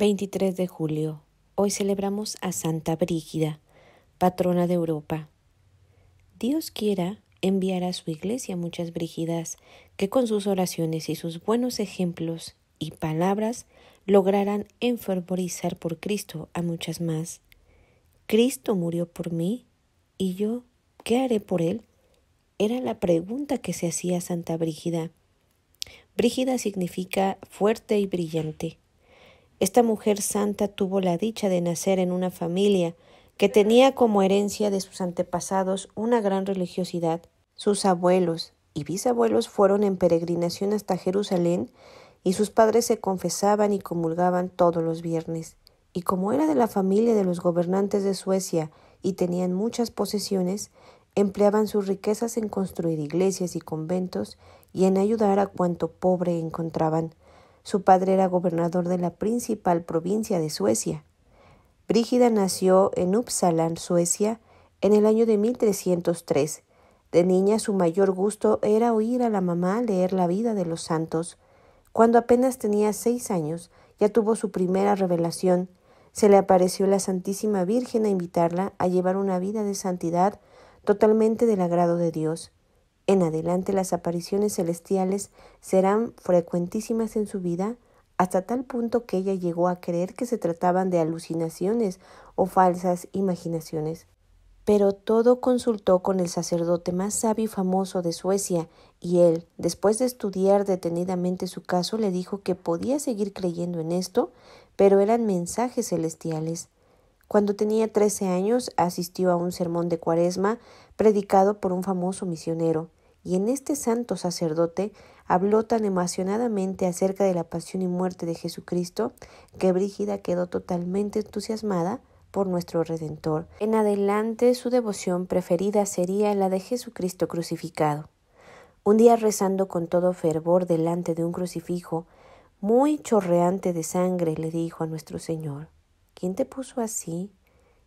23 de julio. Hoy celebramos a Santa Brígida, patrona de Europa. Dios quiera enviar a su iglesia muchas Brígidas que con sus oraciones y sus buenos ejemplos y palabras lograrán enfervorizar por Cristo a muchas más. Cristo murió por mí y yo, ¿qué haré por él? Era la pregunta que se hacía Santa Brígida. Brígida significa fuerte y brillante. Esta mujer santa tuvo la dicha de nacer en una familia que tenía como herencia de sus antepasados una gran religiosidad. Sus abuelos y bisabuelos fueron en peregrinación hasta Jerusalén y sus padres se confesaban y comulgaban todos los viernes. Y como era de la familia de los gobernantes de Suecia y tenían muchas posesiones, empleaban sus riquezas en construir iglesias y conventos y en ayudar a cuanto pobre encontraban. Su padre era gobernador de la principal provincia de Suecia. Brígida nació en Uppsala, Suecia, en el año de 1303. De niña su mayor gusto era oír a la mamá leer la vida de los santos. Cuando apenas tenía seis años, ya tuvo su primera revelación. Se le apareció la Santísima Virgen a invitarla a llevar una vida de santidad totalmente del agrado de Dios. En adelante las apariciones celestiales serán frecuentísimas en su vida hasta tal punto que ella llegó a creer que se trataban de alucinaciones o falsas imaginaciones. Pero todo consultó con el sacerdote más sabio y famoso de Suecia, y él, después de estudiar detenidamente su caso, le dijo que podía seguir creyendo en esto, pero eran mensajes celestiales. Cuando tenía trece años asistió a un sermón de cuaresma predicado por un famoso misionero y en este santo sacerdote habló tan emocionadamente acerca de la pasión y muerte de Jesucristo que Brígida quedó totalmente entusiasmada por nuestro Redentor. En adelante su devoción preferida sería la de Jesucristo crucificado. Un día rezando con todo fervor delante de un crucifijo, muy chorreante de sangre, le dijo a nuestro Señor, ¿quién te puso así?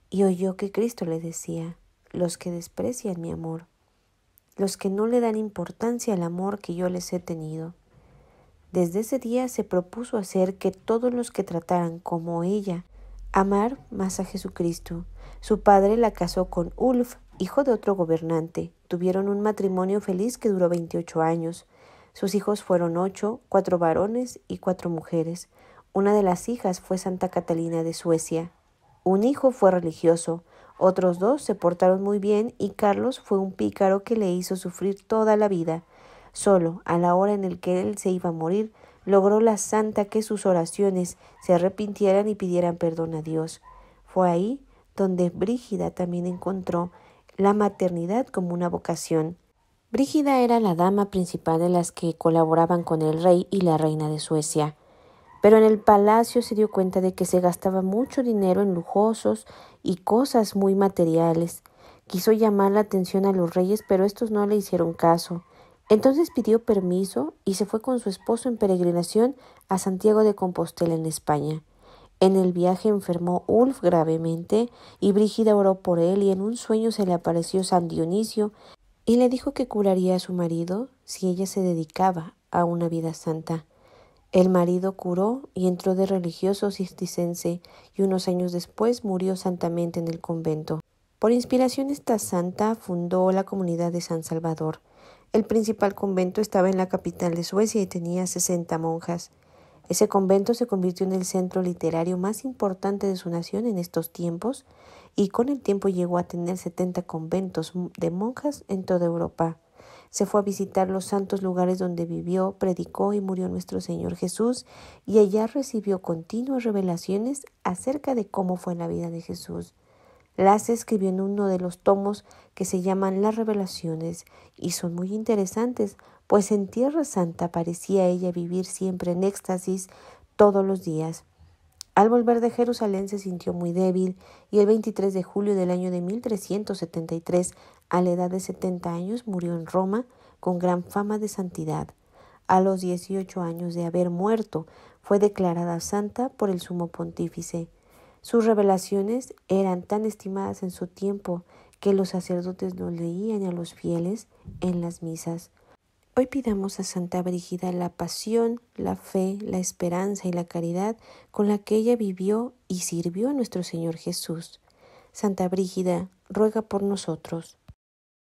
Y oyó que Cristo le decía, los que desprecian mi amor los que no le dan importancia al amor que yo les he tenido. Desde ese día se propuso hacer que todos los que trataran como ella, amar más a Jesucristo. Su padre la casó con Ulf, hijo de otro gobernante. Tuvieron un matrimonio feliz que duró 28 años. Sus hijos fueron ocho, cuatro varones y cuatro mujeres. Una de las hijas fue Santa Catalina de Suecia. Un hijo fue religioso, otros dos se portaron muy bien y Carlos fue un pícaro que le hizo sufrir toda la vida. Solo, a la hora en el que él se iba a morir, logró la santa que sus oraciones se arrepintieran y pidieran perdón a Dios. Fue ahí donde Brígida también encontró la maternidad como una vocación. Brígida era la dama principal de las que colaboraban con el rey y la reina de Suecia. Pero en el palacio se dio cuenta de que se gastaba mucho dinero en lujosos y cosas muy materiales. Quiso llamar la atención a los reyes, pero estos no le hicieron caso. Entonces pidió permiso y se fue con su esposo en peregrinación a Santiago de Compostela en España. En el viaje enfermó Ulf gravemente y Brígida oró por él y en un sueño se le apareció San Dionisio y le dijo que curaría a su marido si ella se dedicaba a una vida santa. El marido curó y entró de religioso cisticense y unos años después murió santamente en el convento. Por inspiración esta santa fundó la comunidad de San Salvador. El principal convento estaba en la capital de Suecia y tenía 60 monjas. Ese convento se convirtió en el centro literario más importante de su nación en estos tiempos y con el tiempo llegó a tener 70 conventos de monjas en toda Europa se fue a visitar los santos lugares donde vivió, predicó y murió nuestro Señor Jesús, y allá recibió continuas revelaciones acerca de cómo fue la vida de Jesús. Las escribió en uno de los tomos que se llaman Las Revelaciones, y son muy interesantes, pues en Tierra Santa parecía ella vivir siempre en éxtasis todos los días. Al volver de Jerusalén se sintió muy débil y el 23 de julio del año de 1373, a la edad de 70 años, murió en Roma con gran fama de santidad. A los 18 años de haber muerto, fue declarada santa por el sumo pontífice. Sus revelaciones eran tan estimadas en su tiempo que los sacerdotes no leían a los fieles en las misas. Hoy pidamos a Santa Brígida la pasión, la fe, la esperanza y la caridad con la que ella vivió y sirvió a nuestro Señor Jesús. Santa Brígida, ruega por nosotros.